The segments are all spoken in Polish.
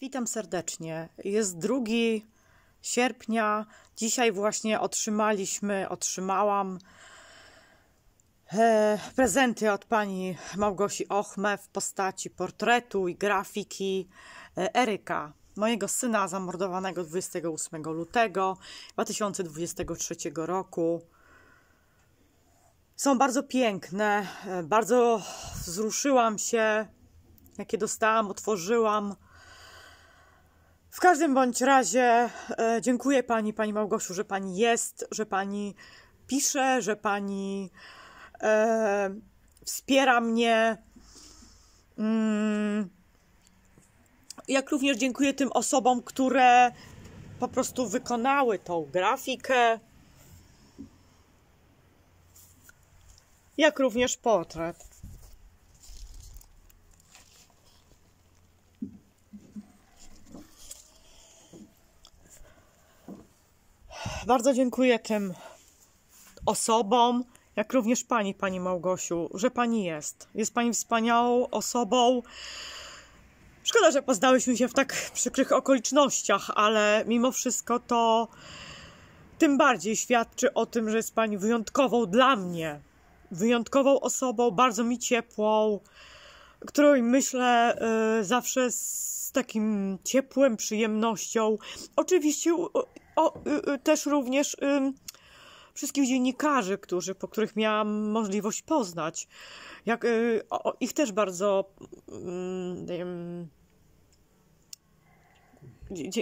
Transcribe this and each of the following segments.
Witam serdecznie. Jest 2 sierpnia. Dzisiaj właśnie otrzymaliśmy, otrzymałam e, prezenty od pani Małgosi Ochme w postaci portretu i grafiki e, Eryka, mojego syna zamordowanego 28 lutego 2023 roku. Są bardzo piękne. E, bardzo wzruszyłam się, jakie dostałam, otworzyłam w każdym bądź razie e, dziękuję pani, pani Małgosiu, że pani jest, że pani pisze, że pani e, wspiera mnie. Mm. Jak również dziękuję tym osobom, które po prostu wykonały tą grafikę. Jak również portret. Bardzo dziękuję tym osobom, jak również Pani, Pani Małgosiu, że Pani jest. Jest Pani wspaniałą osobą. Szkoda, że poznałyśmy się w tak przykrych okolicznościach, ale mimo wszystko to tym bardziej świadczy o tym, że jest Pani wyjątkową dla mnie, wyjątkową osobą, bardzo mi ciepłą, której myślę y, zawsze z takim ciepłem, przyjemnością. Oczywiście o, y, y, też również y, wszystkich dziennikarzy, którzy, po których miałam możliwość poznać. Jak, y, o, ich też bardzo. Mm,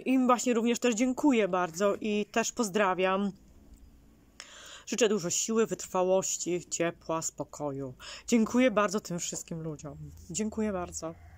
im właśnie również też dziękuję bardzo i też pozdrawiam. Życzę dużo siły, wytrwałości, ciepła, spokoju. Dziękuję bardzo tym wszystkim ludziom. Dziękuję bardzo.